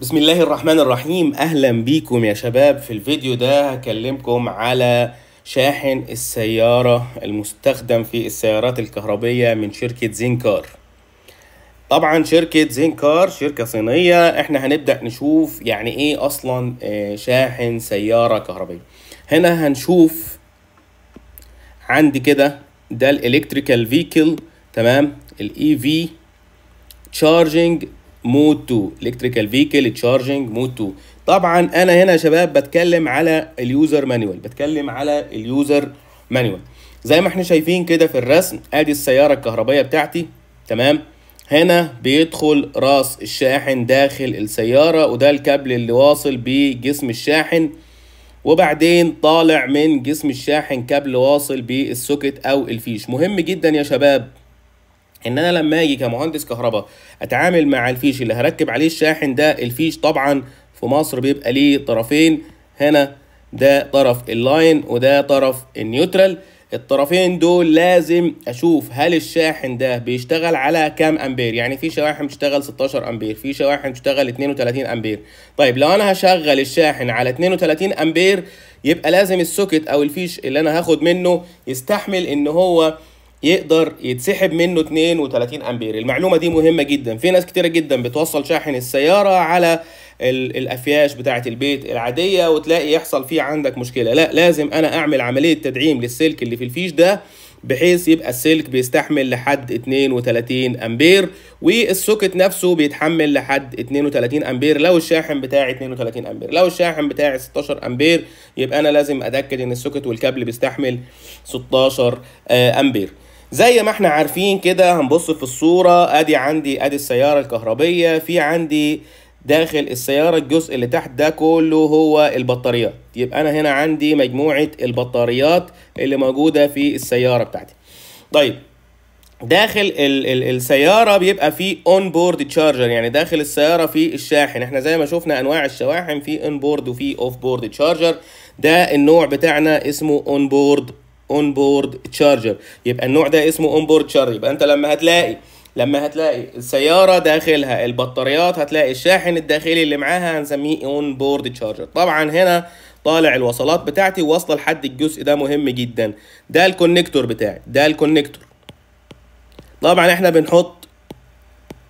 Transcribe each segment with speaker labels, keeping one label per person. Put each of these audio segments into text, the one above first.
Speaker 1: بسم الله الرحمن الرحيم اهلا بيكم يا شباب في الفيديو ده هكلمكم على شاحن السيارة المستخدم في السيارات الكهربية من شركة زينكار طبعا شركة زينكار شركة صينية احنا هنبدأ نشوف يعني ايه اصلا آه، شاحن سيارة كهربية هنا هنشوف عندي كده ده الالكتريكال فيكل تمام الاي في تشارجنج مود 2 الكتريكال فيكل تشارجنج مود 2 طبعا انا هنا يا شباب بتكلم على اليوزر مانيوال بتكلم على اليوزر مانيوال زي ما احنا شايفين كده في الرسم ادي السياره الكهربائيه بتاعتي تمام هنا بيدخل راس الشاحن داخل السياره وده الكابل اللي واصل بجسم الشاحن وبعدين طالع من جسم الشاحن كابل واصل بالسوكت او الفيش مهم جدا يا شباب ان انا لما اجي كمهندس كهرباء اتعامل مع الفيش اللي هركب عليه الشاحن ده الفيش طبعا في مصر بيبقى ليه طرفين هنا ده طرف اللاين وده طرف النيوترال الطرفين دول لازم اشوف هل الشاحن ده بيشتغل على كام امبير يعني في شواحن بتشتغل 16 امبير في شواحن بتشتغل 32 امبير طيب لو انا هشغل الشاحن على 32 امبير يبقى لازم السوكت او الفيش اللي انا هاخد منه يستحمل ان هو يقدر يتسحب منه 32 امبير المعلومه دي مهمه جدا في ناس كتيره جدا بتوصل شاحن السياره على الافياش بتاعه البيت العاديه وتلاقي يحصل فيه عندك مشكله لا لازم انا اعمل عمليه تدعيم للسلك اللي في الفيش ده بحيث يبقى السلك بيستحمل لحد 32 امبير والسوكت نفسه بيتحمل لحد 32 امبير لو الشاحن بتاعي 32 امبير لو الشاحن بتاعي 16 امبير يبقى انا لازم اتاكد ان السوكت والكابل بيستحمل 16 آه، امبير زي ما احنا عارفين كده هنبص في الصورة ادي عندي ادي السيارة الكهربية في عندي داخل السيارة الجزء اللي تحت ده كله هو البطاريات يبقى انا هنا عندي مجموعة البطاريات اللي موجودة في السيارة بتاعتي طيب داخل ال ال السياره بيبقى في اون بورد تشارجر يعني داخل السياره في الشاحن احنا زي ما شفنا انواع الشواحن في اون بورد وفي اوف بورد تشارجر ده النوع بتاعنا اسمه اون بورد اون بورد تشارجر يبقى النوع ده اسمه اون بورد تشارجر يبقى انت لما هتلاقي لما هتلاقي السيارة داخلها البطاريات هتلاقي الشاحن الداخلي اللي معاها هنسميه اون بورد تشارجر طبعا هنا طالع الوصلات بتاعتي واصله لحد الجزء ده مهم جدا ده الكونكتور بتاعي ده الكونكتور طبعا احنا بنحط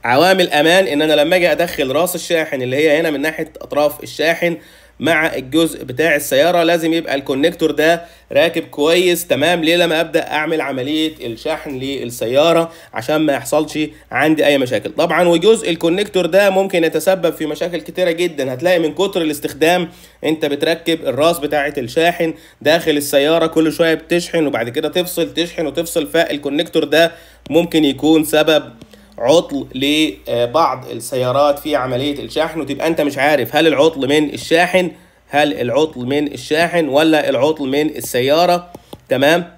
Speaker 1: عوامل امان ان انا لما اجي ادخل راس الشاحن اللي هي هنا من ناحيه اطراف الشاحن مع الجزء بتاع السياره لازم يبقى الكونكتور ده راكب كويس تمام ليه لما ابدا اعمل عمليه الشحن للسياره عشان ما يحصلش عندي اي مشاكل طبعا وجزء الكونكتور ده ممكن يتسبب في مشاكل كتيره جدا هتلاقي من كتر الاستخدام انت بتركب الراس بتاعه الشاحن داخل السياره كل شويه بتشحن وبعد كده تفصل تشحن وتفصل فالكونكتور ده ممكن يكون سبب عطل لبعض السيارات في عملية الشحن وتبقى انت مش عارف هل العطل من الشاحن هل العطل من الشاحن ولا العطل من السيارة تمام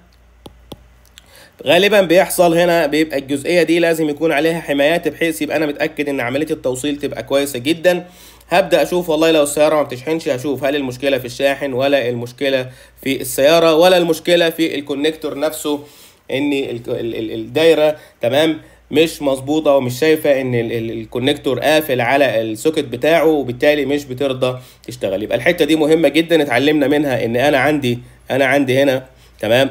Speaker 1: غالبا بيحصل هنا بيبقى الجزئية دي لازم يكون عليها حمايات بحيث يبقى انا متأكد ان عملية التوصيل تبقى كويسة جدا هبدا اشوف والله لو السياره ما بتشحنش هشوف هل المشكله في الشاحن ولا المشكله في السياره ولا المشكله في الكونكتور نفسه ان الدايره تمام مش مظبوطه ومش شايفه ان الكونكتور قافل على السوكت بتاعه وبالتالي مش بترضى تشتغل يبقى الحته دي مهمه جدا اتعلمنا منها ان انا عندي انا عندي هنا تمام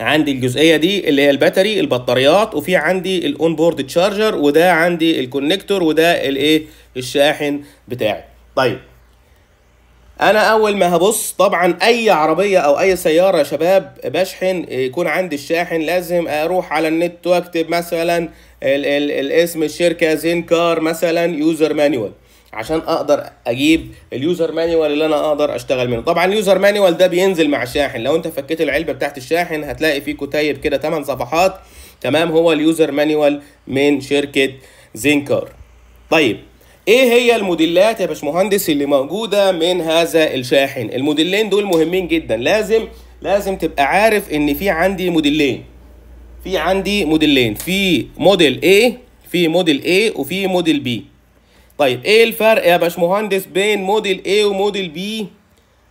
Speaker 1: عندي الجزئيه دي اللي هي الباتري البطاريات وفي عندي الاون بورد تشارجر وده عندي الكونكتور وده الايه الشاحن بتاعي طيب انا اول ما هبص طبعا اي عربيه او اي سياره يا شباب بشحن يكون عندي الشاحن لازم اروح على النت واكتب مثلا ال ال الاسم الشركه زينكار مثلا يوزر مانيوال عشان اقدر اجيب اليوزر مانيوال اللي انا اقدر اشتغل منه طبعا اليوزر مانيوال ده بينزل مع الشاحن لو انت فكيت العلبه بتاعت الشاحن هتلاقي فيه كتيب كده 8 صفحات تمام هو اليوزر مانيوال من شركه زينكار طيب ايه هي الموديلات يا باشمهندس اللي موجوده من هذا الشاحن الموديلين دول مهمين جدا لازم لازم تبقى عارف ان في عندي موديلين في عندي موديلين في موديل A في موديل A وفي موديل B طيب ايه الفرق يا باشمهندس بين موديل A وموديل B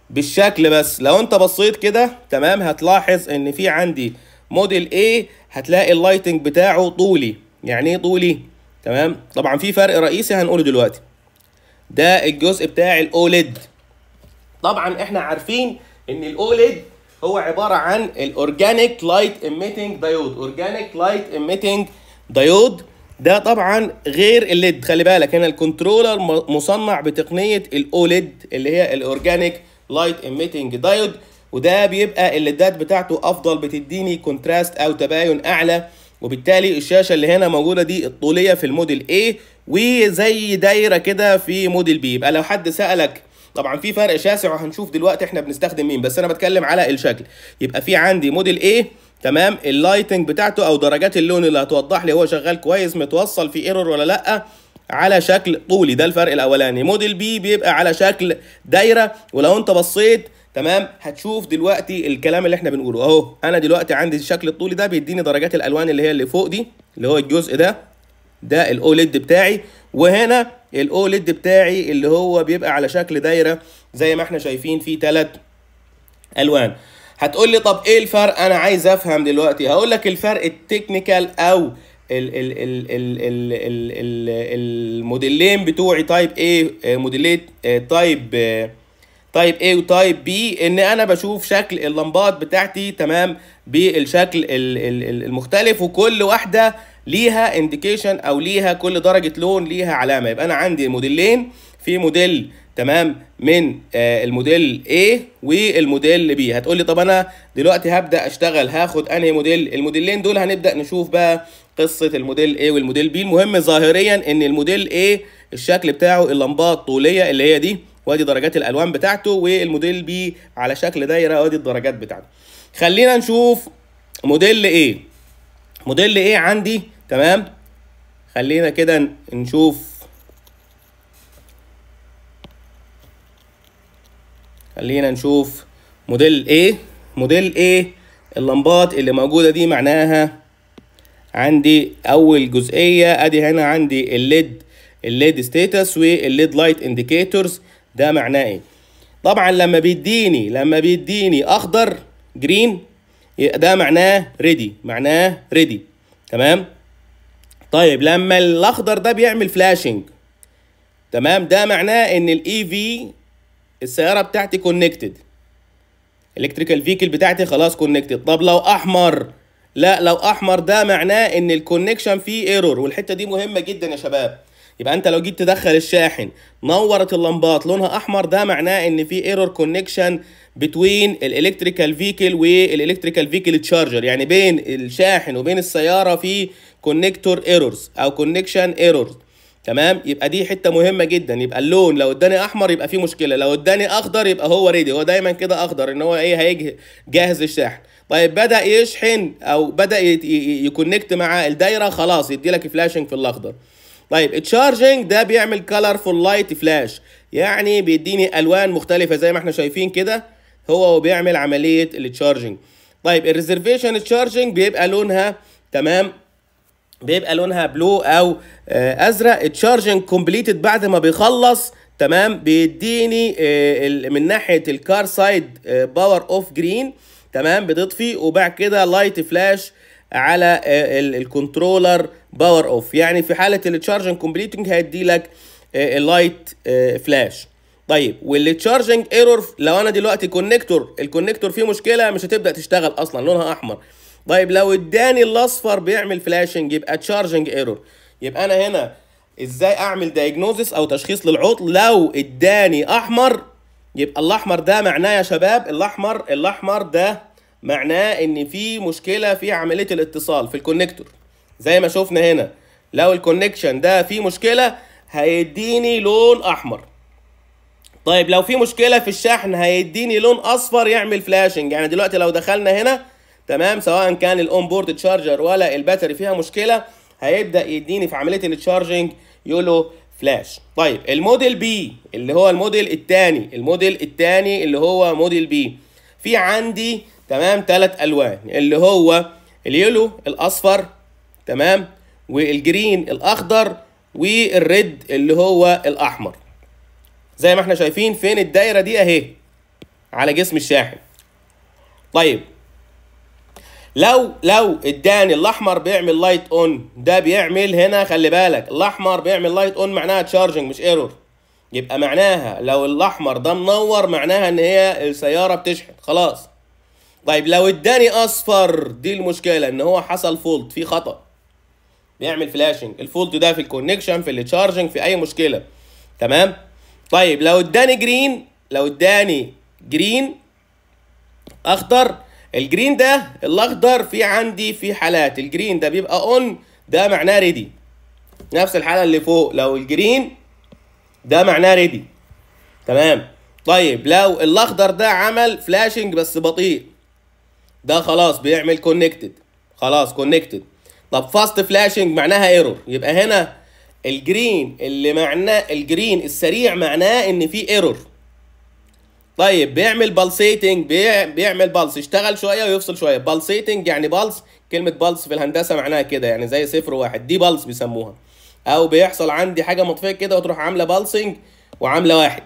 Speaker 1: بالشكل بس لو انت بصيت كده تمام هتلاحظ ان في عندي موديل A هتلاقي اللايتنج بتاعه طولي يعني ايه طولي تمام طبعا في فرق رئيسي هنقوله دلوقتي ده الجزء بتاع الاوليد طبعا احنا عارفين ان الاوليد هو عباره عن الاورجانيك لايت اميتنج دايود اورجانيك لايت اميتنج دايود ده طبعا غير الليد خلي بالك هنا الكنترولر مصنع بتقنيه الاوليد اللي هي الاورجانيك لايت اميتنج دايود وده بيبقى الليدات بتاعته افضل بتديني كونتراست او تباين اعلى وبالتالي الشاشه اللي هنا موجوده دي الطوليه في الموديل A وزي دايره كده في موديل B يبقى لو حد سالك طبعا في فرق شاسع وهنشوف دلوقتي احنا بنستخدم مين بس انا بتكلم على الشكل يبقى في عندي موديل A تمام اللايتنج بتاعته او درجات اللون اللي هتوضح لي هو شغال كويس متوصل في ايرور ولا لا على شكل طولي ده الفرق الاولاني موديل بي بيبقى على شكل دايره ولو انت بصيت تمام هتشوف دلوقتي الكلام اللي احنا بنقوله اهو انا دلوقتي عندي الشكل الطولي ده بيديني درجات الالوان اللي هي اللي فوق دي اللي هو الجزء ده ده الاوليد بتاعي وهنا الاوليد بتاعي اللي هو بيبقى على شكل دايره زي ما احنا شايفين في ثلاث الوان هتقول لي طب ايه الفرق انا عايز افهم دلوقتي هقول لك الفرق التكنيكال او الموديلين بتوعي تايب ايه موديلين تايب تايب A وتايب B ان انا بشوف شكل اللمبات بتاعتي تمام بالشكل المختلف وكل واحده ليها انديكيشن او ليها كل درجه لون ليها علامه يبقى انا عندي موديلين في موديل تمام من آه، الموديل A والموديل B هتقول لي طب انا دلوقتي هبدا اشتغل هاخد انهي موديل الموديلين دول هنبدا نشوف بقى قصه الموديل A والموديل B المهم ظاهريا ان الموديل A الشكل بتاعه اللمبات طوليه اللي هي دي وادي درجات الالوان بتاعته والموديل بي على شكل دايره وادي الدرجات بتاعته خلينا نشوف موديل ايه موديل ايه عندي تمام خلينا كده نشوف خلينا نشوف موديل ايه موديل ايه اللمبات اللي موجوده دي معناها عندي اول جزئيه ادي هنا عندي الليد الليد ستاتس والليد لايت انديكيتورز ده معناه ايه طبعا لما بيديني لما بيديني اخضر جرين ده معناه ريدي معناه ريدي تمام طيب لما الاخضر ده بيعمل فلاشنج تمام ده معناه ان الاي في e السياره بتاعتي كونكتد الكتريكال فيكل بتاعتي خلاص كونكتد طب لو احمر لا لو احمر ده معناه ان الكونكشن فيه ايرور والحته دي مهمه جدا يا شباب يبقى انت لو جيت تدخل الشاحن نورت اللمبات لونها احمر ده معناه ان في ايرور كونكشن بتوين الالكتريكال فيكل والالكتريكال فيكل تشارجر يعني بين الشاحن وبين السياره في كونكتور ايرورز او كونكشن ايرورز تمام يبقى دي حته مهمه جدا يبقى اللون لو اداني احمر يبقى في مشكله لو اداني اخضر يبقى هو ريدي هو دايما كده اخضر ان هو ايه هيجي جاهز الشاحن طيب بدا يشحن او بدا يكونكت مع الدايره خلاص يدي لك فلاشنج في الاخضر طيب التشارجنج ده بيعمل كلرفول لايت فلاش يعني بيديني الوان مختلفه زي ما احنا شايفين كده هو وبيعمل عمليه التشارجنج طيب الريزرفيشن تشارجنج بيبقى لونها تمام بيبقى لونها بلو او آه، ازرق التشارجنج كومبليتد بعد ما بيخلص تمام بيديني آه، من ناحيه الكار سايد باور اوف جرين تمام بتطفي وبعد كده لايت فلاش على الكنترولر باور اوف يعني في حاله التشارجنج كومبليتنج هيدي لك آه، اللايت آه، فلاش طيب والتشارجنج ايرور لو انا دلوقتي كونكتور الكونكتور فيه مشكله مش هتبدا تشتغل اصلا لونها احمر طيب لو اداني الاصفر بيعمل فلاشنج يبقى تشارجنج ايرور يبقى انا هنا ازاي اعمل دايجنوزس او تشخيص للعطل لو اداني احمر يبقى الاحمر ده معناه يا شباب الاحمر الاحمر ده معناه ان في مشكله في عمليه الاتصال في الكونكتور زي ما شفنا هنا لو الكونكشن ده فيه مشكله هيديني لون احمر طيب لو في مشكله في الشحن هيديني لون اصفر يعمل فلاشنج يعني دلوقتي لو دخلنا هنا تمام سواء كان الاون بورد تشارجر ولا الباتري فيها مشكله هيبدا يديني في عمليه التشارجنج يولو فلاش طيب الموديل بي اللي هو الموديل الثاني الموديل الثاني اللي هو موديل بي في عندي تمام ثلاث الوان اللي هو اليلو الاصفر تمام والجرين الاخضر والريد اللي هو الاحمر زي ما احنا شايفين فين الدايره دي اهي على جسم الشاحن طيب لو لو اداني الاحمر بيعمل لايت اون ده بيعمل هنا خلي بالك الاحمر بيعمل لايت اون معناها تشارجنج مش ايرور يبقى معناها لو الاحمر ده منور معناها ان هي السياره بتشحن خلاص طيب لو اداني اصفر دي المشكله ان هو حصل فولت في خطا بيعمل فلاشنج الفولت ده في الكونكشن في التشارجنج في اي مشكله تمام طيب لو اداني جرين لو اداني جرين اخضر الجرين ده الاخضر في عندي في حالات الجرين ده بيبقى اون ده معناه ريدي نفس الحاله اللي فوق لو الجرين ده معناه ريدي تمام طيب لو الاخضر ده عمل فلاشنج بس بطيء ده خلاص بيعمل كونكتد خلاص كونكتد طب فاست فلاشنج معناها ايرور يبقى هنا الجرين اللي معناه الجرين السريع معناه ان في ايرور طيب بيعمل بالسيتنج بيع... بيعمل بالس يشتغل شويه ويفصل شويه بالسيتنج يعني بالس كلمه بالس في الهندسه معناها كده يعني زي صفر واحد دي بالس بيسموها او بيحصل عندي حاجه مطفيه كده وتروح عامله بالسنج وعامله واحد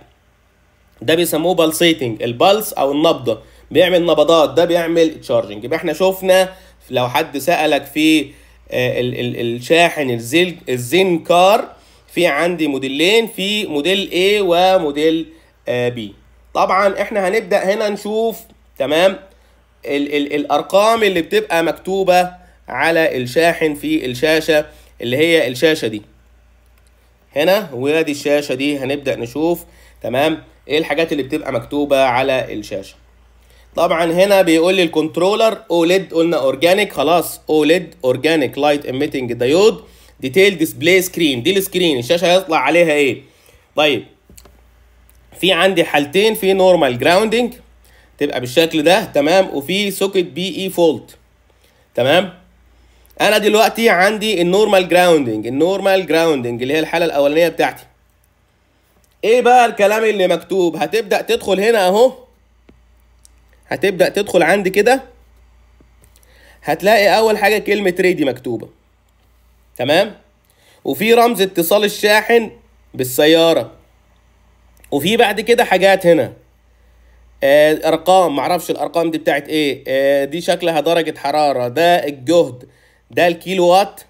Speaker 1: ده بيسموه بالسيتنج البالس او النبضه بيعمل نبضات ده بيعمل تشارجنج يبقى احنا شفنا لو حد سالك في آه، الشاحن الزين كار في عندي موديلين في موديل A وموديل آه، B طبعا احنا هنبدا هنا نشوف تمام الـ الـ الارقام اللي بتبقى مكتوبه على الشاحن في الشاشه اللي هي الشاشه دي هنا وادي الشاشه دي هنبدا نشوف تمام ايه الحاجات اللي بتبقى مكتوبه على الشاشه طبعا هنا بيقول لي الكنترولر اوليد قلنا اورجانيك خلاص اوليد اورجانيك لايت اميتنج دايود ديتيل ديسبلاي سكرين دي السكرين الشاشه هيطلع عليها ايه طيب في عندي حالتين في نورمال جراوندنج تبقى بالشكل ده تمام وفي سوكت بي اي فولت تمام انا دلوقتي عندي النورمال جراوندنج النورمال جراوندنج اللي هي الحاله الاولانيه بتاعتي ايه بقى الكلام اللي مكتوب هتبدا تدخل هنا اهو هتبدأ تدخل عند كده هتلاقي أول حاجة كلمة ريدي مكتوبة تمام وفي رمز اتصال الشاحن بالسيارة وفي بعد كده حاجات هنا آه، ارقام معرفش الارقام دي بتاعت ايه آه دي شكلها درجه حراره ده الجهد ده الكيلو وات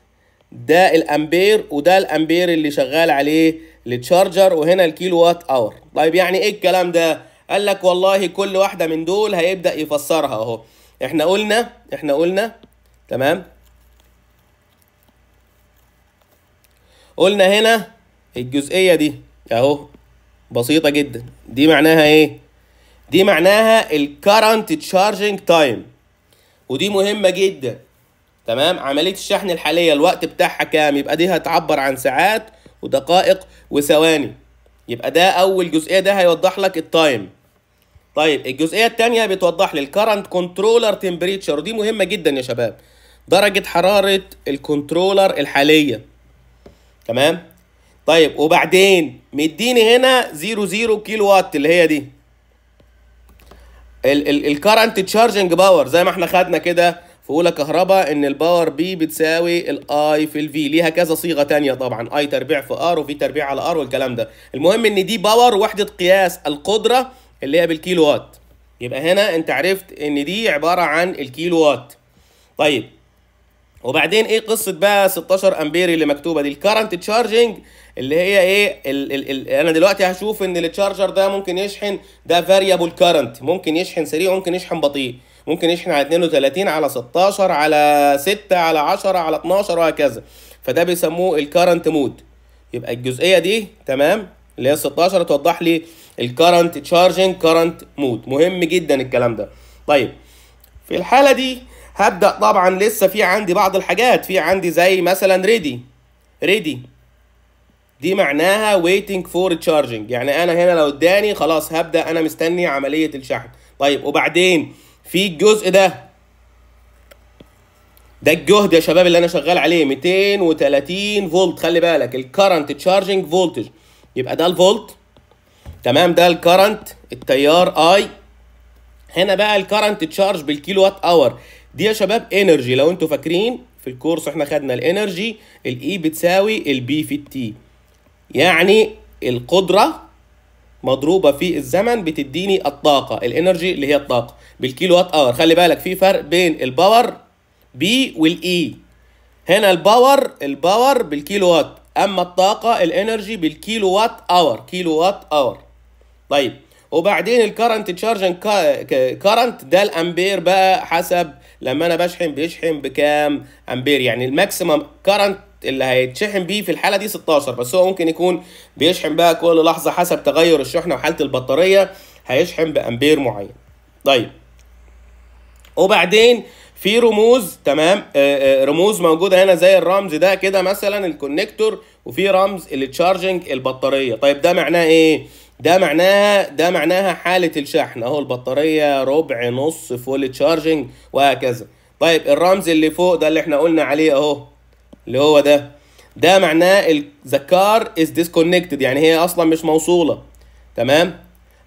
Speaker 1: ده الامبير وده الامبير اللي شغال عليه التشارجر وهنا الكيلو وات اور طيب يعني ايه الكلام ده قال لك والله كل واحده من دول هيبدا يفسرها اهو احنا قلنا احنا قلنا تمام قلنا هنا الجزئيه دي اهو بسيطه جدا دي معناها ايه دي معناها الكرنت تشارجنج تايم ودي مهمه جدا تمام عمليه الشحن الحاليه الوقت بتاعها كام يبقى دي هتعبر عن ساعات ودقائق وثواني يبقى ده اول جزئيه ده هيوضح لك التايم طيب الجزئيه الثانيه بتوضح لي الكرنت كنترولر تمبريتشر ودي مهمه جدا يا شباب درجه حراره الكنترولر الحاليه تمام طيب وبعدين مديني هنا 00 كيلو وات اللي هي دي الكرنت تشارجنج باور زي ما احنا خدنا كده في اولى كهرباء ان الباور بي بتساوي الاي في الفي ليها كذا صيغه ثانيه طبعا اي تربيع في ار وفي تربيع على ار والكلام ده المهم ان دي باور وحده قياس القدره اللي هي بالكيلو وات يبقى هنا انت عرفت ان دي عباره عن الكيلو وات طيب وبعدين ايه قصه بقى 16 امبير اللي مكتوبه دي الكرنت تشارجنج اللي هي ايه الـ الـ الـ انا دلوقتي هشوف ان التشارجر ده ممكن يشحن ده فاريبل كرنت ممكن يشحن سريع ممكن يشحن بطيء ممكن يشحن على 32 على 16 على 6 على 10 على 12 وهكذا فده بيسموه الكرنت مود يبقى الجزئيه دي تمام اللي هي 16 توضح لي الكرنت تشارجنج كرنت مود مهم جدا الكلام ده طيب في الحاله دي هبدا طبعا لسه في عندي بعض الحاجات في عندي زي مثلا ريدي ريدي دي معناها ويتنج فور تشارجنج يعني انا هنا لو اداني خلاص هبدا انا مستني عمليه الشحن طيب وبعدين في الجزء ده ده الجهد يا شباب اللي انا شغال عليه 230 فولت خلي بالك الكرنت تشارجنج فولتج يبقى ده الفولت تمام ده الكرنت التيار اي هنا بقى الكرنت تشارج بالكيلو وات اور دي يا شباب انرجي لو انتوا فاكرين في الكورس احنا خدنا الانرجي الاي e بتساوي البي في التي يعني القدره مضروبه في الزمن بتديني الطاقه الانرجي اللي هي الطاقه بالكيلو وات اور خلي بالك في فرق بين الباور بي والاي e. هنا الباور الباور بالكيلو وات اما الطاقه الانرجي بالكيلو وات اور كيلو وات اور طيب وبعدين الكرنت تشارج كرنت ده الامبير بقى حسب لما انا بشحن بيشحن بكام امبير يعني الماكسيمم كرنت اللي هيتشحن بيه في الحاله دي 16 بس هو ممكن يكون بيشحن بقى كل لحظه حسب تغير الشحنه وحاله البطاريه هيشحن بامبير معين طيب وبعدين في رموز تمام آه، آه، رموز موجوده هنا زي الرمز ده كده مثلا الكونكتور وفي رمز اللي تشارجنج البطاريه طيب ده معناه ايه ده معناها ده معناها حاله الشحن اهو البطاريه ربع نص فول تشارجنج وهكذا طيب الرمز اللي فوق ده اللي احنا قلنا عليه اهو اللي هو ده ده معناه ذا كار از ديسكونكتد يعني هي اصلا مش موصوله تمام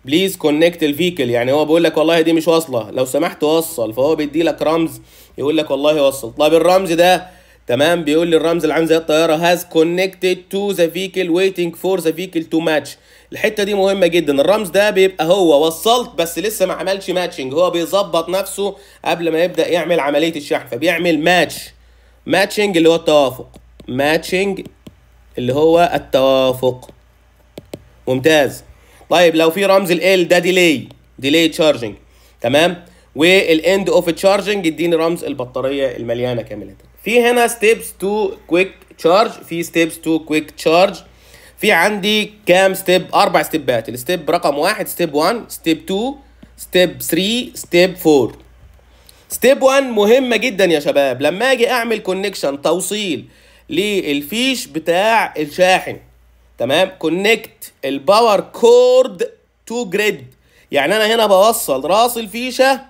Speaker 1: بليز كونكت الفيكل يعني هو بيقول لك والله دي مش واصله لو سمحت وصل فهو بيدي لك رمز يقول لك والله وصل طب الرمز ده تمام بيقول لي الرمز اللي عامل زي الطياره هاز كونكتد تو ذا فيكل ويتنج فور ذا فيكل تو ماتش الحته دي مهمه جدا الرمز ده بيبقى هو وصلت بس لسه ما عملش ماتشنج هو بيظبط نفسه قبل ما يبدا يعمل عمليه الشحن فبيعمل ماتش ماتشنج اللي هو التوافق ماتشنج اللي هو التوافق ممتاز طيب لو في رمز ال ده ديلي ديلي تشارجنج تمام والاند اوف تشارجنج اديني رمز البطاريه المليانه كامله في هنا ستيبس تو كويك تشارج في ستيبس تو كويك تشارج في عندي كام ستيب اربع ستيبات الستيب رقم واحد ستيب 1 ستيب 2 ستيب 3 ستيب 4 ستيب 1 مهمه جدا يا شباب لما اجي اعمل كونكشن توصيل للفيش بتاع الشاحن تمام كونكت الباور كورد تو جريد يعني انا هنا بوصل راس الفيشه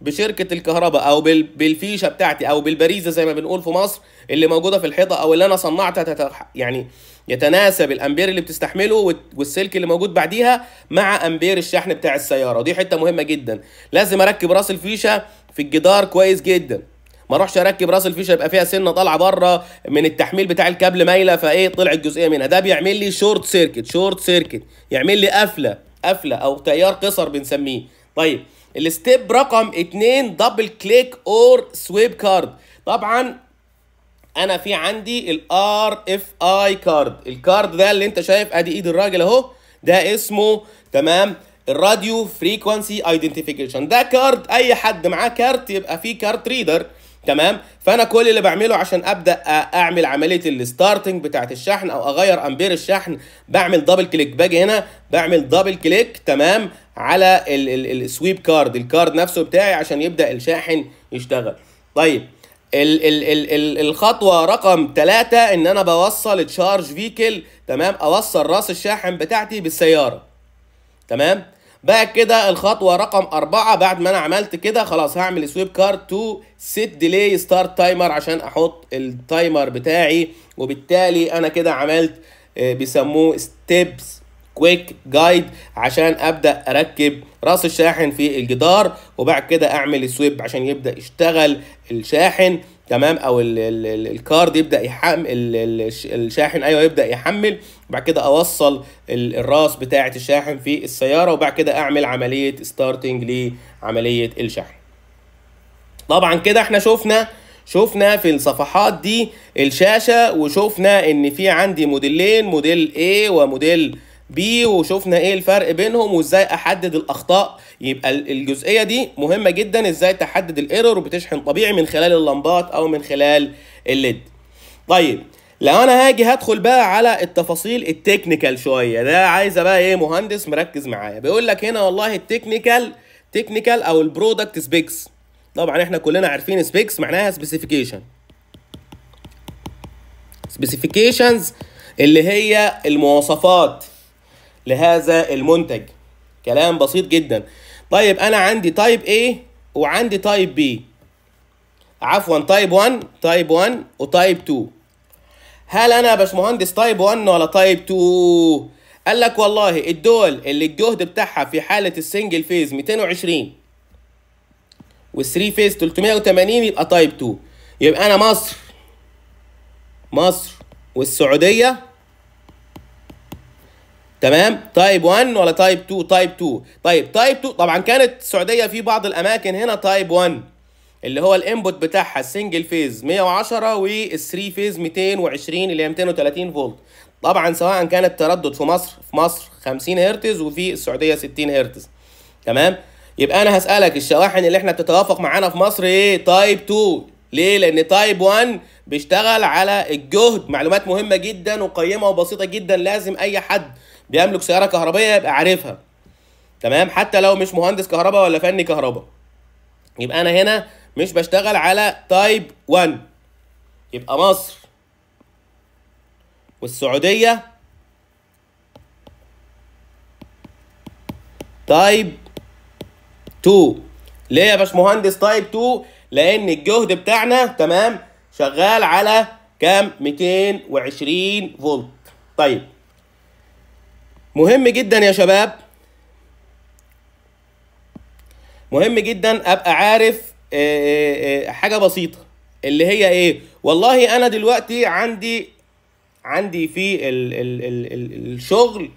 Speaker 1: بشركه الكهرباء او بالفيشه بتاعتي او بالبريزه زي ما بنقول في مصر اللي موجوده في الحيطه او اللي انا صنعتها يعني يتناسب الامبير اللي بتستحمله والسلك اللي موجود بعديها مع امبير الشحن بتاع السياره ودي حته مهمه جدا لازم اركب راس الفيشه في الجدار كويس جدا ما اروحش اركب راس الفيشه يبقى فيها سنه طالعه بره من التحميل بتاع الكابل مايله فايه طلعت جزئيه منها ده بيعمل لي شورت سيركت شورت سيركت يعمل لي قفله قفله او تيار قصر بنسميه طيب الستيب رقم اتنين دبل كليك اور سويب كارد طبعا انا في عندي الار اف اي كارد الكارد ده اللي انت شايف ادي ايد الراجل اهو ده اسمه تمام الراديو فريكوانسي ايدنتيفيكيشن ده كارد اي حد معاه كارت يبقى فيه كارت ريدر تمام فانا كل اللي بعمله عشان ابدا اعمل عمليه الستارتنج بتاعت الشحن او اغير امبير الشحن بعمل دبل كليك باجي هنا بعمل دبل كليك تمام على السويب كارد الكارد نفسه بتاعي عشان يبدا الشاحن يشتغل طيب ال ال ال ال الخطوه رقم ثلاثة ان انا بوصل تشارج فيكل تمام اوصل راس الشاحن بتاعتي بالسياره تمام بعد كده الخطوه رقم أربعة بعد ما انا عملت كده خلاص هعمل سويب كارد تو سيت ديلي ستارت تايمر عشان احط التايمر بتاعي وبالتالي انا كده عملت آه، بيسموه ستيبس كويك جايد عشان ابدا اركب راس الشاحن في الجدار وبعد كده اعمل السويب عشان يبدا يشتغل الشاحن تمام او الكارد يبدا يحمل الشاحن ايوه يبدا يحمل وبعد كده اوصل الراس بتاعه الشاحن في السياره وبعد كده اعمل عمليه ستارتنج لعمليه الشحن طبعا كده احنا شفنا شفنا في الصفحات دي الشاشه وشفنا ان في عندي موديلين موديل A وموديل بي وشفنا ايه الفرق بينهم وازاي احدد الاخطاء يبقى الجزئيه دي مهمه جدا ازاي تحدد الايرور وبتشحن طبيعي من خلال اللمبات او من خلال الليد طيب لو انا هاجي هدخل بقى على التفاصيل التكنيكال شويه ده عايزه بقى ايه مهندس مركز معايا بيقول لك هنا والله التكنيكال تكنيكال او البرودكت سبيكس طبعا احنا كلنا عارفين سبيكس معناها سبيسيفيكيشن سبيسيفيكيشنز اللي هي المواصفات لهذا المنتج كلام بسيط جدا طيب انا عندي تايب A وعندي تايب B عفوا تايب 1 تايب 1 وتايب 2 هل انا يا باشمهندس تايب 1 ولا تايب 2 قال لك والله الدول اللي الجهد بتاعها في حاله السنجل فيز 220 والثري فيز 380 يبقى تايب 2 يبقى انا مصر مصر والسعوديه تمام تايب 1 ولا تايب 2 تايب 2 طيب تايب 2 طبعا كانت السعوديه في بعض الاماكن هنا تايب 1 اللي هو الانبوت بتاعها السنجل فيز 110 والثري فيز 220 اللي هي 230 فولت طبعا سواء كان التردد في مصر في مصر 50 هرتز وفي السعوديه 60 هرتز تمام يبقى انا هسالك الشواحن اللي احنا بتتوافق معانا في مصر ايه تايب 2 ليه؟ لأن تايب 1 بيشتغل على الجهد معلومات مهمة جدا وقيمة وبسيطة جدا لازم أي حد بيملك سيارة كهربية يبقى عارفها تمام حتى لو مش مهندس كهرباء ولا فني كهرباء يبقى أنا هنا مش بشتغل على تايب 1 يبقى مصر والسعودية تايب 2 ليه يا باشمهندس تايب 2 لان الجهد بتاعنا تمام شغال على كام 220 فولت طيب مهم جدا يا شباب مهم جدا ابقى عارف حاجه بسيطه اللي هي ايه والله انا دلوقتي عندي عندي في الـ الـ الـ الـ الشغل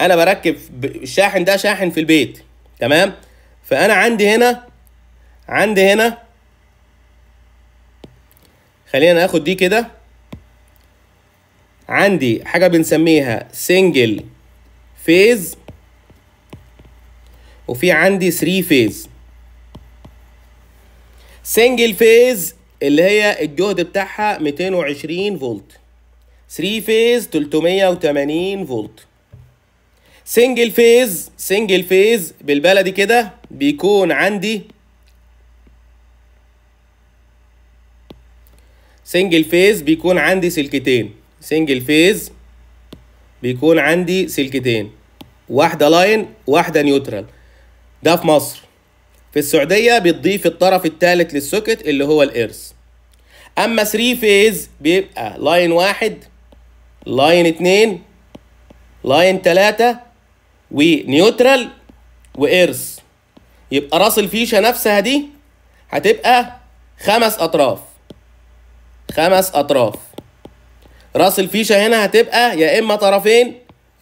Speaker 1: انا بركب الشاحن ده شاحن في البيت تمام فانا عندي هنا عندي هنا خلينا ناخد دي كده عندي حاجة بنسميها سنجل فيز وفي عندي ثري فيز سنجل فيز اللي هي الجهد بتاعها 220 فولت 3 فيز 380 فولت سنجل فيز سنجل فيز بالبلدي كده بيكون عندي سنجل فيز بيكون عندي سلكتين سنجل فيز بيكون عندي سلكتين واحدة لاين واحدة نيوترال ده في مصر في السعودية بتضيف الطرف الثالث للسوكت اللي هو الإرث أما 3 فيز بيبقى لاين واحد لاين اتنين لاين تلاتة ونيوترال وإرث يبقى راس الفيشة نفسها دي هتبقى خمس أطراف خمس اطراف راس الفيشه هنا هتبقى يا اما طرفين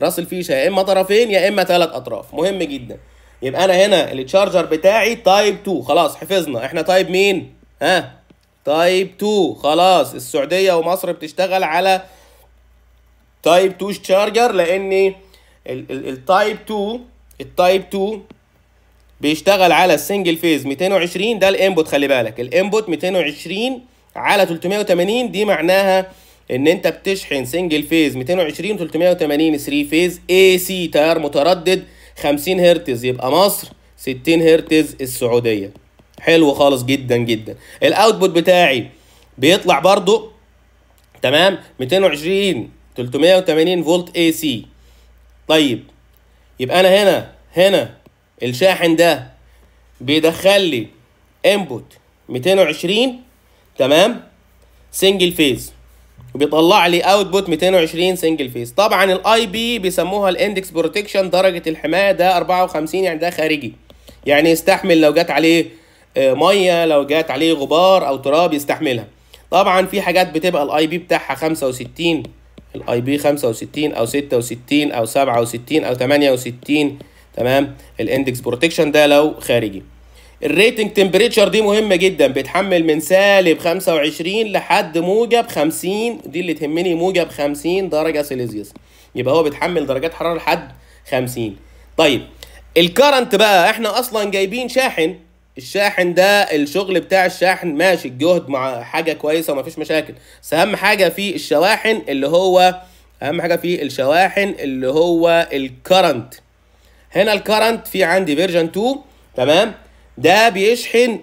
Speaker 1: راس الفيشه يا اما طرفين يا اما ثلاث اطراف مهم جدا يبقى انا هنا التشارجر بتاعي تايب 2 خلاص حفظنا احنا تايب مين ها تايب 2 خلاص السعوديه ومصر بتشتغل على تايب 2 تشارجر لان التايب 2 التايب 2 بيشتغل على السنجل فيز 220 ده الانبوت خلي بالك الانبوت 220 على 380 دي معناها ان انت بتشحن سنجل فيز 220 380 3 فيز اي سي تيار متردد 50 هرتز يبقى مصر 60 هرتز السعوديه حلو خالص جدا جدا الاوتبوت بتاعي بيطلع برضو تمام 220 380 فولت اي سي طيب يبقى انا هنا هنا الشاحن ده بيدخل لي انبوت 220 تمام سنجل فيز وبيطلع لي اوتبوت 220 سنجل فيز طبعا الاي بي بيسموها الاندكس بروتكشن درجه الحمايه ده 54 يعني ده خارجي يعني يستحمل لو جت عليه آه، ميه لو جت عليه غبار او تراب يستحملها طبعا في حاجات بتبقى الاي بي بتاعها 65 الاي بي 65 او 66 او 67 او 68 تمام الاندكس بروتكشن ده لو خارجي الريتنج تمبريتشر دي مهمه جدا بتحمل من سالب 25 لحد موجب 50 دي اللي تهمني موجب 50 درجه سيليزيوس يبقى هو بيتحمل درجات حراره لحد 50 طيب الكرنت بقى احنا اصلا جايبين شاحن الشاحن ده الشغل بتاع الشاحن ماشي الجهد مع حاجه كويسه ومفيش مشاكل بس اهم حاجه في الشواحن اللي هو اهم حاجه في الشواحن اللي هو الكرنت هنا الكرنت في عندي فيرجن 2 تمام ده بيشحن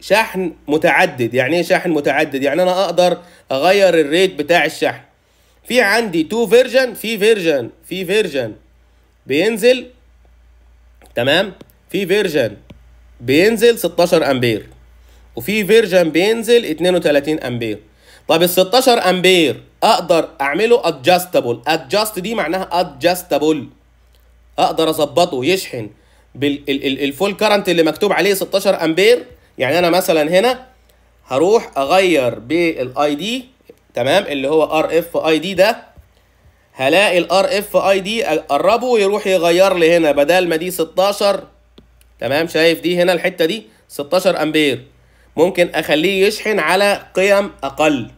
Speaker 1: شحن متعدد يعني ايه شحن متعدد يعني انا اقدر اغير الريت بتاع الشحن في عندي تو فيرجن في فيرجن في فيرجن بينزل تمام في فيرجن بينزل 16 امبير وفي فيرجن بينزل 32 امبير طب ال 16 امبير اقدر اعمله ادجستبل ادجست دي معناها ادجستبل اقدر اظبطه يشحن بالفول كارنت اللي مكتوب عليه 16 امبير يعني انا مثلا هنا هروح اغير بالاي دي تمام اللي هو ار اف اي دي ده هلاقي الار اف اي دي اقربه يروح يغير لي هنا بدل ما دي 16 تمام شايف دي هنا الحته دي 16 امبير ممكن اخليه يشحن على قيم اقل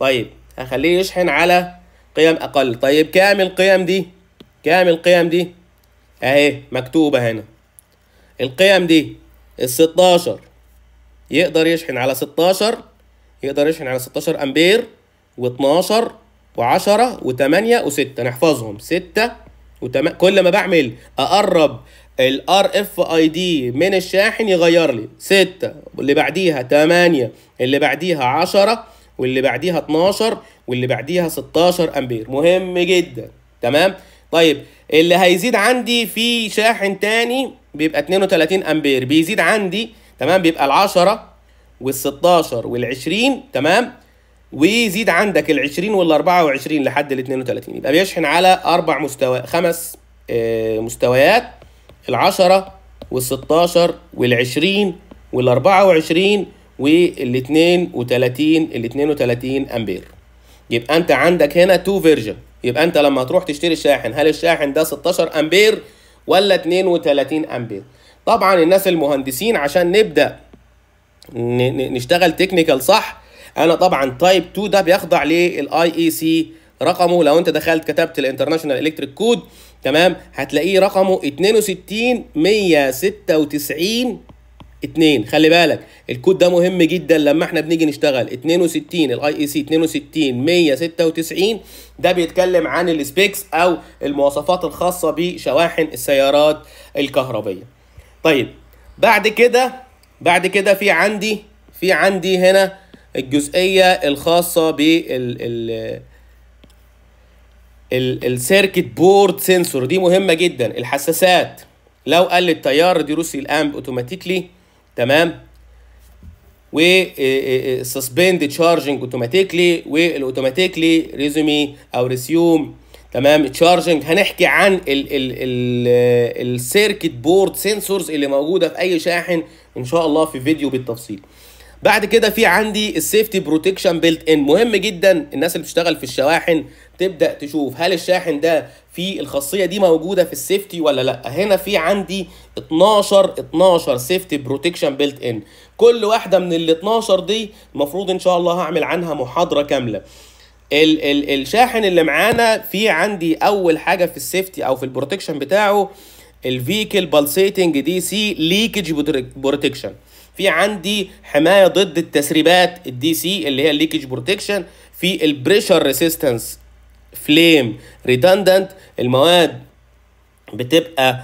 Speaker 1: طيب اخليه يشحن على قيم اقل طيب كام القيم دي كام القيم دي اهي مكتوبة هنا القيم دي الستاشر يقدر يشحن على ستاشر يقدر يشحن على ستاشر امبير واتناشر وعشرة وتمانية وستة نحفظهم ستة وتم... كل ما بعمل اقرب الار اف اي دي من الشاحن يغير لي 6 واللي بعديها 8 اللي بعديها 10 واللي بعديها 12 واللي بعديها 16 امبير مهم جدا تمام طيب اللي هيزيد عندي في شاحن تاني بيبقى 32 امبير بيزيد عندي تمام بيبقى ال 10 وال 16 وال 20 تمام ويزيد عندك ال 20 وال 24 لحد ال 32 يبقى بيشحن على اربع مستوى خمس آه، مستويات ال 10 وال 16 وال 20 وال 24 وال 32 ال 32 امبير يبقى انت عندك هنا تو فيرجن يبقى انت لما تروح تشتري الشاحن هل الشاحن ده 16 امبير ولا 32 امبير طبعا الناس المهندسين عشان نبدا نشتغل تكنيكال صح انا طبعا تايب 2 ده بيخضع للاي اي سي رقمه لو انت دخلت كتبت الانترناشونال الكتريك كود تمام هتلاقيه رقمه 62196 اتنين خلي بالك الكود ده مهم جدا لما احنا بنيجي نشتغل 62 الاي اي سي 62 196 ده بيتكلم عن السبيكس او المواصفات الخاصه بشواحن السيارات الكهربيه طيب بعد كده بعد كده في عندي في عندي هنا الجزئيه الخاصه بال السيركت بورد سنسور دي مهمه جدا الحساسات لو قل التيار دي روسي الامب اوتوماتيكلي تمام سسبند تشارجنج اوتوماتيكلي والاوتوماتيكلي ريزومي او ريسيوم تمام تشارجنج هنحكي عن السيركت بورد سنسورز اللي موجوده في اي شاحن ان شاء الله في فيديو بالتفصيل بعد كده في عندي السيفتي بروتكشن بيلت ان مهم جدا الناس اللي بتشتغل في الشواحن تبدا تشوف هل الشاحن ده في الخاصيه دي موجوده في السيفتي ولا لا هنا في عندي 12 12 سيفتي بروتكشن بيلت ان كل واحده من ال 12 دي المفروض ان شاء الله هعمل عنها محاضره كامله ال ال الشاحن اللي معانا في عندي اول حاجه في السيفتي او في البروتكشن بتاعه الفيكل بالسيتنج دي سي ليكج بروتكشن في عندي حمايه ضد التسريبات الدي سي اللي هي الليكج بروتكشن في البريشر ريسيستنس فليم ريدندنت المواد بتبقى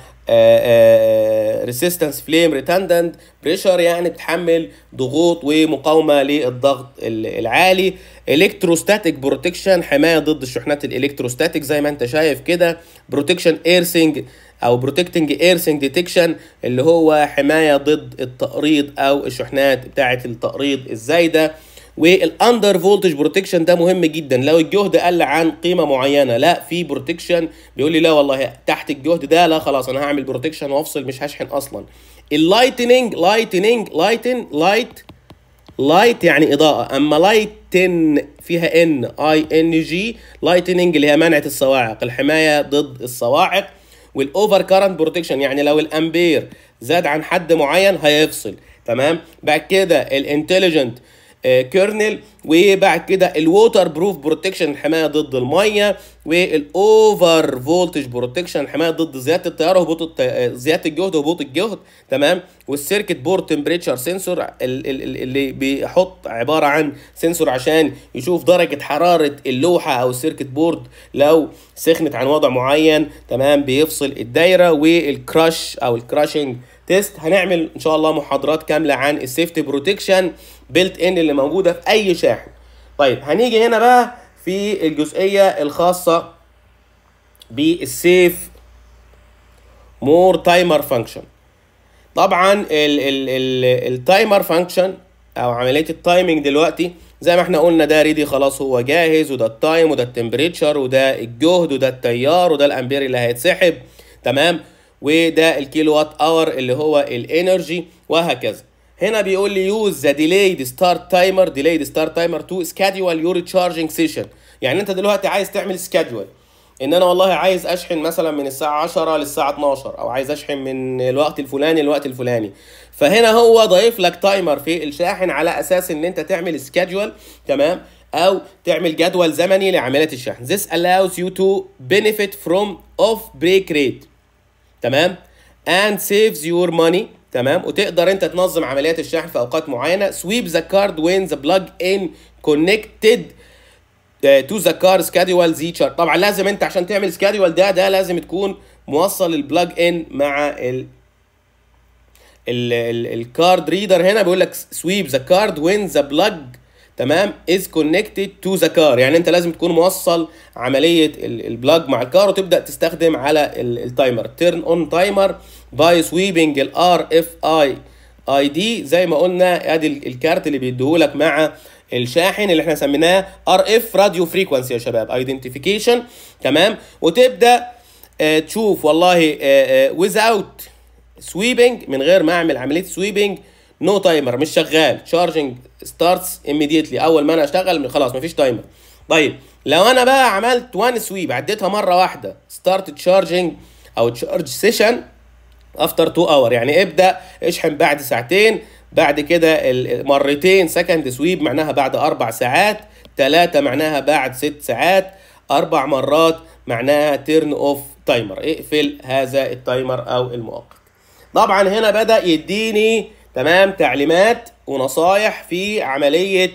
Speaker 1: ريسيستنس فليم ريتندنت بريشر يعني بتحمل ضغوط ومقاومه للضغط العالي الكتروستاتيك بروتكشن حمايه ضد الشحنات الالكتروستاتيك زي ما انت شايف كده بروتكشن ايرسنج او بروتكتنج ايرسنج ديتكشن اللي هو حمايه ضد التقريض او الشحنات بتاعه التقريض الزايده والاندر فولتج بروتكشن ده مهم جدا لو الجهد قل عن قيمه معينه لا في بروتكشن بيقول لي لا والله تحت الجهد ده لا خلاص انا هعمل بروتكشن وافصل مش هشحن اصلا اللايتنينج لايتنينج لايتن لايت لايت يعني اضاءه اما لايتن فيها ان اي ان جي لايتنينج اللي هي منعه الصواعق الحمايه ضد الصواعق والاوفر كارنت بروتكشن يعني لو الامبير زاد عن حد معين هيفصل تمام بعد كده الانتليجنت كيرنل آه، وبعد كده الووتر بروف بروتكشن الحمايه ضد الميه والاوفر فولتج بروتكشن الحمايه ضد زياده التيار وهبوط آه، زياده الجهد وهبوط الجهد تمام والسيركت بورد تمبريتشر سنسور اللي بيحط عباره عن سنسور عشان يشوف درجه حراره اللوحه او السيركت بورد لو سخنت عن وضع معين تمام بيفصل الدايره والكراش او الكراشنج تيست هنعمل ان شاء الله محاضرات كامله عن السيفتي بروتكشن بيلت ان اللي موجوده في اي شاحن طيب هنيجي هنا بقى في الجزئيه الخاصه بالسيف مور تايمر فانكشن طبعا التايمر فانكشن او عمليه التايمنج دلوقتي زي ما احنا قلنا ده ريدي خلاص هو جاهز وده التايم وده التمبريتشر وده الجهد وده التيار وده الامبير اللي هيتسحب تمام وده الكيلو وات اور اللي هو الانرجي وهكذا هنا بيقول لي يوز ذا ديلايد ستارت تايمر ديلايد ستارت تايمر تو سكادول يور تشارجنج سيشن يعني انت دلوقتي عايز تعمل سكادول ان انا والله عايز اشحن مثلا من الساعه 10 للساعه 12 او عايز اشحن من الوقت الفلاني للوقت الفلاني فهنا هو ضايف لك تايمر في الشاحن على اساس ان انت تعمل سكادول تمام او تعمل جدول زمني لعمليه الشحن this allows you to benefit from off break rate تمام and saves your money تمام وتقدر انت تنظم عمليات الشحن في اوقات معينه سويب ذا كارد وين ذا بلاج ان كونكتد تو ذا كار سكادوال زي شارت طبعا لازم انت عشان تعمل سكادوال ده ده لازم تكون موصل البلاج ان مع ال الكارد ريدر هنا بيقول لك سويب ذا كارد وين ذا بلاج تمام از كونكتد تو ذا كار يعني انت لازم تكون موصل عمليه البلاج مع الكار وتبدا تستخدم على التايمر تيرن اون تايمر باي سويبنج الار اف اي اي دي زي ما قلنا ادي الكارت اللي بيديهولك مع الشاحن اللي احنا سميناه ار اف راديو فريكوانسي يا شباب ايدنتيفيكيشن تمام وتبدا آه، تشوف والله ويز اوت سويبنج من غير ما اعمل عمليه سويبنج نو تايمر مش شغال شارجنج ستارتس ايميديتلي اول ما انا اشتغل خلاص مفيش تايمر طيب لو انا بقى عملت وان سويب عديتها مره واحده ستارت تشارجنج او تشارج سيشن افتر تو اور يعني ابدا اشحن بعد ساعتين بعد كده مرتين سكند سويب معناها بعد اربع ساعات ثلاثه معناها بعد ست ساعات اربع مرات معناها تيرن اوف تايمر اقفل هذا التايمر او المؤقت طبعا هنا بدا يديني تمام تعليمات ونصايح في عمليه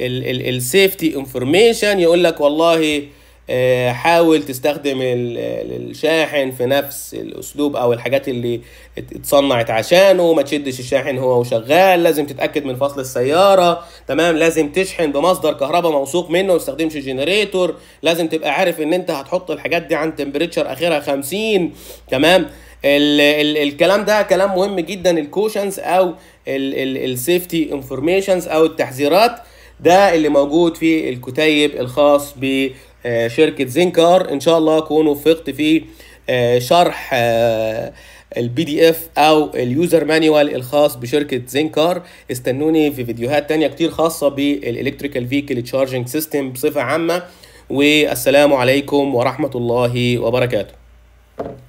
Speaker 1: السيفتي انفورميشن يقول لك والله آه، حاول تستخدم الشاحن في نفس الاسلوب او الحاجات اللي اتصنعت عشانه ما تشدش الشاحن هو وشغال لازم تتاكد من فصل السياره تمام لازم تشحن بمصدر كهرباء موثوق منه ما تستخدمش جنريتور لازم تبقى عارف ان انت هتحط الحاجات دي عن تمبريتشر اخرها 50 تمام ال ال الكلام ده كلام مهم جدا الكوشنز او السيفتي انفورميشنز او التحذيرات ده اللي موجود في الكتيب الخاص بشركه آه، زينكار ان شاء الله اكون وفقت في آه، شرح البي دي اف او اليوزر مانيوال الخاص بشركه زينكار استنوني في فيديوهات تانية كتير خاصه بالالكتريكال فيكل تشارجنج سيستم بصفه عامه والسلام عليكم ورحمه الله وبركاته